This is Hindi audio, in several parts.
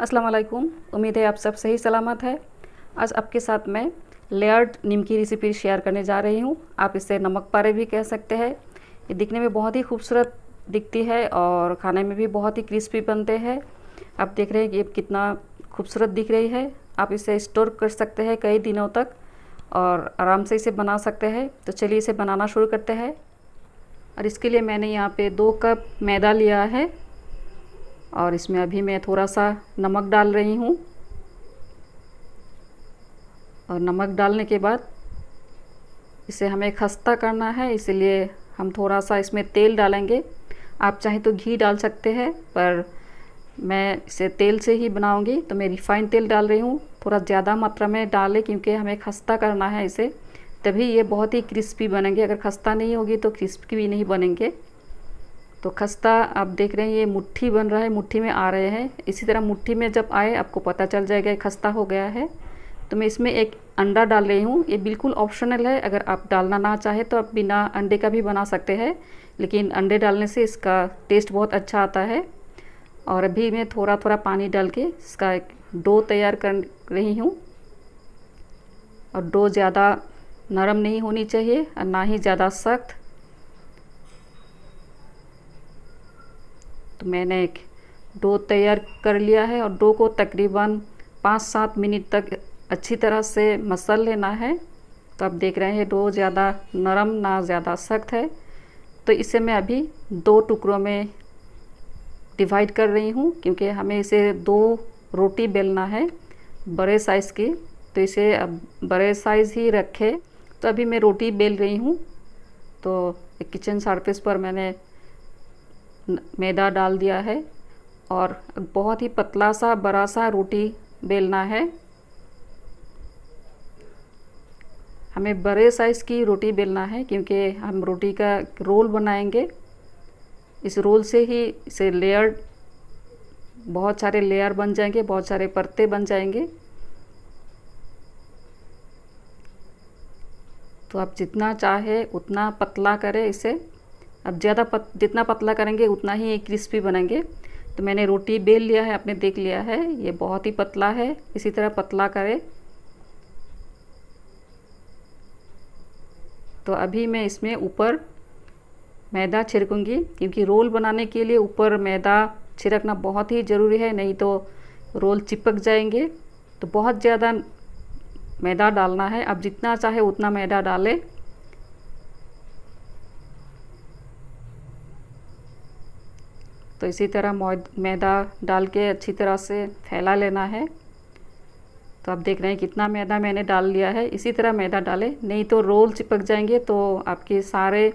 अस्सलाम वालेकुम उम्मीद है आप सब सही सलामत है आज आपके साथ मैं लेयर्ड नीम की रेसिपी शेयर करने जा रही हूँ आप इसे नमक पारे भी कह सकते हैं ये दिखने में बहुत ही खूबसूरत दिखती है और खाने में भी बहुत ही क्रिस्पी बनते हैं आप देख रहे हैं कि ये कितना खूबसूरत दिख रही है आप इसे स्टोर कर सकते हैं कई दिनों तक और आराम से इसे बना सकते हैं तो चलिए इसे बनाना शुरू करते हैं और इसके लिए मैंने यहाँ पे दो कप मैदा लिया है और इसमें अभी मैं थोड़ा सा नमक डाल रही हूँ और नमक डालने के बाद इसे हमें खस्ता करना है इसलिए हम थोड़ा सा इसमें तेल डालेंगे आप चाहें तो घी डाल सकते हैं पर मैं इसे तेल से ही बनाऊंगी तो मैं रिफाइंड तेल डाल रही हूँ थोड़ा ज़्यादा मात्रा में डालें क्योंकि हमें खस्ता करना है इसे तभी ये बहुत ही क्रिस्पी बनेंगे अगर खस्ता नहीं होगी तो क्रिस्पी भी नहीं बनेंगे तो खस्ता आप देख रहे हैं ये मुट्ठी बन रहा है मुट्ठी में आ रहे हैं इसी तरह मुट्ठी में जब आए आपको पता चल जाएगा खस्ता हो गया है तो मैं इसमें एक अंडा डाल रही हूँ ये बिल्कुल ऑप्शनल है अगर आप डालना ना चाहे तो आप बिना अंडे का भी बना सकते हैं लेकिन अंडे डालने से इसका टेस्ट बहुत अच्छा आता है और अभी मैं थोड़ा थोड़ा पानी डाल के इसका एक डो तैयार कर रही हूँ और डो ज़्यादा नरम नहीं होनी चाहिए और ना ही ज़्यादा सख्त तो मैंने एक डो तैयार कर लिया है और डो को तकरीबन पाँच सात मिनट तक अच्छी तरह से मसल लेना है तो आप देख रहे हैं डो ज़्यादा नरम ना ज़्यादा सख्त है तो इसे मैं अभी दो टुकड़ों में डिवाइड कर रही हूँ क्योंकि हमें इसे दो रोटी बेलना है बड़े साइज़ की तो इसे अब बड़े साइज़ ही रखें तो अभी मैं रोटी बेल रही हूँ तो किचन सरफेस पर मैंने मैदा डाल दिया है और बहुत ही पतला सा बड़ा सा रोटी बेलना है हमें बड़े साइज़ की रोटी बेलना है क्योंकि हम रोटी का रोल बनाएंगे इस रोल से ही इसे लेयर बहुत सारे लेयर बन जाएंगे बहुत सारे परते बन जाएंगे तो आप जितना चाहे उतना पतला करें इसे अब ज़्यादा पत जितना पतला करेंगे उतना ही क्रिस्पी बनेंगे तो मैंने रोटी बेल लिया है आपने देख लिया है ये बहुत ही पतला है इसी तरह पतला करें तो अभी मैं इसमें ऊपर मैदा छिड़कूँगी क्योंकि रोल बनाने के लिए ऊपर मैदा छिड़कना बहुत ही ज़रूरी है नहीं तो रोल चिपक जाएंगे तो बहुत ज़्यादा मैदा डालना है अब जितना चाहे उतना मैदा डालें तो इसी तरह मैदा डाल के अच्छी तरह से फैला लेना है तो आप देख रहे हैं कितना मैदा मैंने डाल लिया है इसी तरह मैदा डालें नहीं तो रोल चिपक जाएंगे तो आपके सारे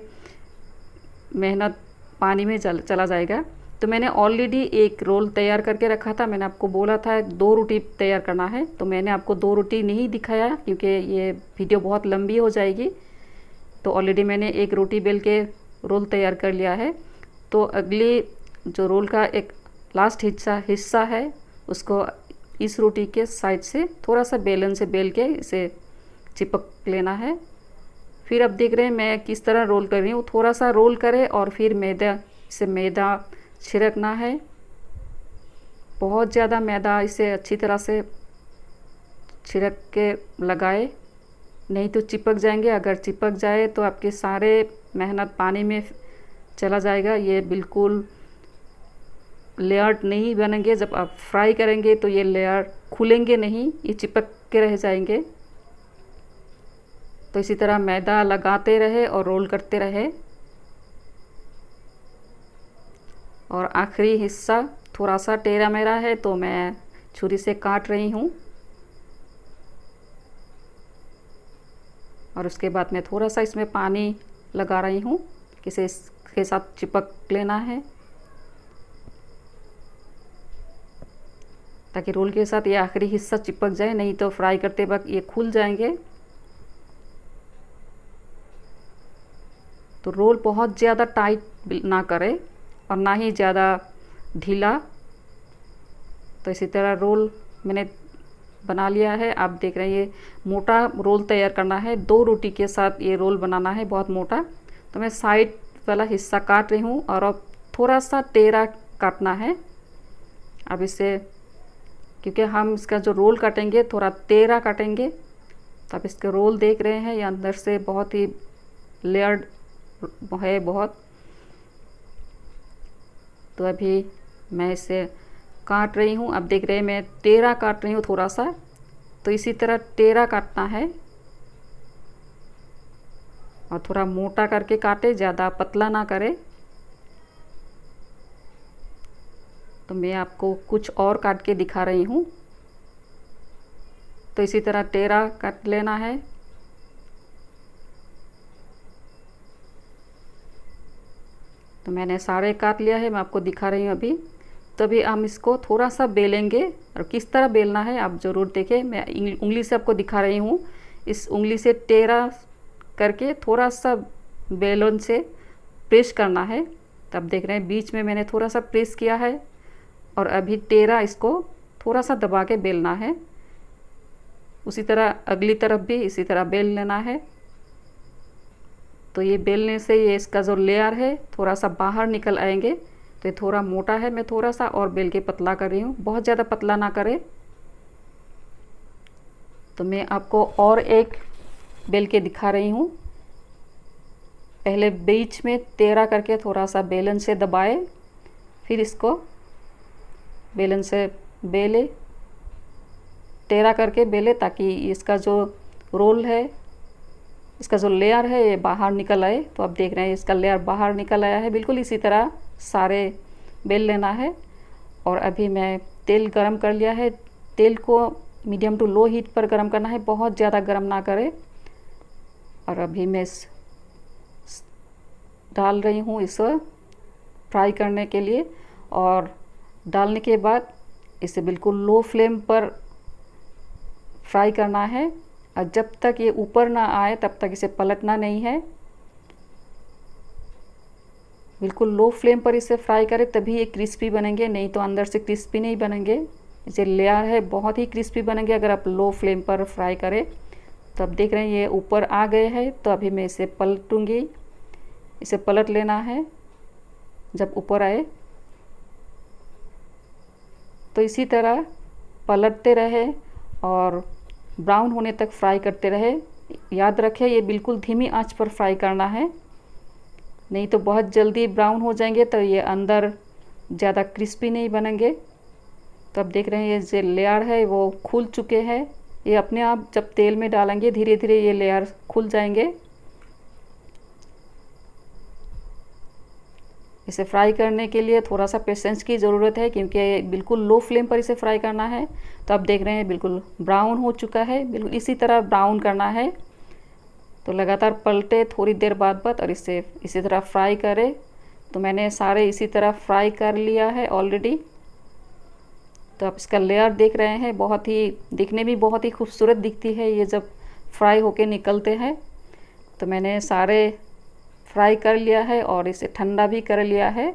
मेहनत पानी में चल, चला जाएगा तो मैंने ऑलरेडी एक रोल तैयार करके रखा था मैंने आपको बोला था दो रोटी तैयार करना है तो मैंने आपको दो रोटी नहीं दिखाया क्योंकि ये वीडियो बहुत लंबी हो जाएगी तो ऑलरेडी मैंने एक रोटी बेल के रोल तैयार कर लिया है तो अगली जो रोल का एक लास्ट हिस्सा हिस्सा है उसको इस रोटी के साइड से थोड़ा सा बेलन से बेल के इसे चिपक लेना है फिर अब देख रहे हैं मैं किस तरह रोल कर रही हूँ थोड़ा सा रोल करें और फिर मैदा इसे मैदा छिड़कना है बहुत ज़्यादा मैदा इसे अच्छी तरह से छिड़क के लगाए नहीं तो चिपक जाएंगे अगर चिपक जाए तो आपके सारे मेहनत पानी में चला जाएगा ये बिल्कुल लेयर नहीं बनेंगे जब आप फ्राई करेंगे तो ये लेयर खुलेंगे नहीं ये चिपक के रह जाएंगे तो इसी तरह मैदा लगाते रहे और रोल करते रहे और आखिरी हिस्सा थोड़ा सा टेरा मेरा है तो मैं छुरी से काट रही हूँ और उसके बाद मैं थोड़ा सा इसमें पानी लगा रही हूँ किसे इसके साथ चिपक लेना है ताकि रोल के साथ ये आखिरी हिस्सा चिपक जाए नहीं तो फ्राई करते वक्त ये खुल जाएंगे तो रोल बहुत ज़्यादा टाइट ना करें और ना ही ज़्यादा ढीला तो इसी तरह रोल मैंने बना लिया है आप देख रहे हैं ये मोटा रोल तैयार करना है दो रोटी के साथ ये रोल बनाना है बहुत मोटा तो मैं साइड वाला हिस्सा काट रही हूँ और अब थोड़ा सा टेरा काटना है अब इसे क्योंकि हम इसका जो रोल काटेंगे थोड़ा तेरा काटेंगे तो आप इसके रोल देख रहे हैं या अंदर से बहुत ही लेयर्ड है बहुत तो अभी मैं इसे काट रही हूँ अब देख रहे हैं मैं तेरा काट रही हूँ थोड़ा सा तो इसी तरह तेरा काटना है और थोड़ा मोटा करके काटे ज़्यादा पतला ना करे तो मैं आपको कुछ और काट के दिखा रही हूँ तो इसी तरह टेरा काट लेना है तो मैंने सारे काट लिया है मैं आपको दिखा रही हूँ अभी तो अभी हम इसको थोड़ा सा बेलेंगे और किस तरह बेलना है आप ज़रूर देखें मैं उंगली से आपको दिखा रही हूँ इस उंगली से टेरा करके थोड़ा सा बेलन से प्रेस करना है तब देख रहे हैं बीच में मैंने थोड़ा सा प्रेस किया है और अभी टेरा इसको थोड़ा सा दबा के बेलना है उसी तरह अगली तरफ भी इसी तरह बेल लेना है तो ये बेलने से ये इसका जो लेयर है थोड़ा सा बाहर निकल आएंगे तो ये थोड़ा मोटा है मैं थोड़ा सा और बेल के पतला कर रही हूँ बहुत ज़्यादा पतला ना करें तो मैं आपको और एक बेल के दिखा रही हूँ पहले बीच में तेरा करके थोड़ा सा बेलन से दबाए फिर इसको बेलन से बेले टेरा करके बेले ताकि इसका जो रोल है इसका जो लेयर है ये बाहर निकल आए तो आप देख रहे हैं इसका लेयर बाहर निकल आया है बिल्कुल इसी तरह सारे बेल लेना है और अभी मैं तेल गरम कर लिया है तेल को मीडियम टू लो हीट पर गरम करना है बहुत ज़्यादा गरम ना करें और अभी मैं इस डाल रही हूँ इस फ्राई करने के लिए और डालने के बाद इसे बिल्कुल लो फ्लेम पर फ्राई करना है और जब तक ये ऊपर ना आए तब तक इसे पलटना नहीं है बिल्कुल लो फ्लेम पर इसे फ्राई करें तभी ये क्रिस्पी बनेंगे नहीं तो अंदर से क्रिस्पी नहीं बनेंगे इसे लेयर है बहुत ही क्रिस्पी बनेंगे अगर आप लो फ्लेम पर फ्राई करें तो आप देख रहे हैं ये ऊपर आ गए हैं तो अभी मैं इसे पलटूंगी इसे पलट लेना है जब ऊपर आए तो इसी तरह पलटते रहे और ब्राउन होने तक फ्राई करते रहे याद रखें ये बिल्कुल धीमी आंच पर फ्राई करना है नहीं तो बहुत जल्दी ब्राउन हो जाएंगे तो ये अंदर ज़्यादा क्रिस्पी नहीं बनेंगे तो अब देख रहे हैं ये जो लेयर है वो खुल चुके हैं ये अपने आप जब तेल में डालेंगे धीरे धीरे ये लेयर खुल जाएंगे इसे फ्राई करने के लिए थोड़ा सा पेशेंस की ज़रूरत है क्योंकि बिल्कुल लो फ्लेम पर इसे फ्राई करना है तो आप देख रहे हैं बिल्कुल ब्राउन हो चुका है बिल्कुल इसी तरह ब्राउन करना है तो लगातार पलटे थोड़ी देर बाद बाद और इसे इसी तरह फ्राई करें तो मैंने सारे इसी तरह फ्राई कर लिया है ऑलरेडी तो आप इसका लेयर देख रहे हैं बहुत ही दिखने भी बहुत ही खूबसूरत दिखती है ये जब फ्राई होके निकलते हैं तो मैंने सारे फ्राई कर लिया है और इसे ठंडा भी कर लिया है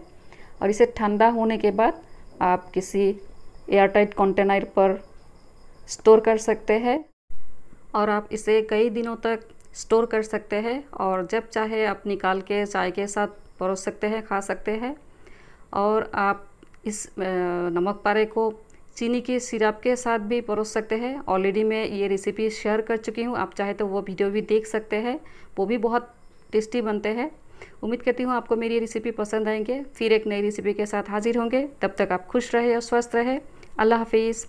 और इसे ठंडा होने के बाद आप किसी एयरटाइट कंटेनर पर स्टोर कर सकते हैं और आप इसे कई दिनों तक स्टोर कर सकते हैं और जब चाहे आप निकाल के चाय के साथ परोस सकते हैं खा सकते हैं और आप इस नमक पारे को चीनी के सिरप के साथ भी परोस सकते हैं ऑलरेडी मैं ये रेसिपी शेयर कर चुकी हूँ आप चाहे तो वो वीडियो भी देख सकते हैं वो भी बहुत टेस्टी बनते हैं उम्मीद करती हूँ आपको मेरी रेसिपी पसंद आएंगे फिर एक नई रेसिपी के साथ हाजिर होंगे तब तक आप खुश रहे और स्वस्थ रहे अल्लाह हाफिज़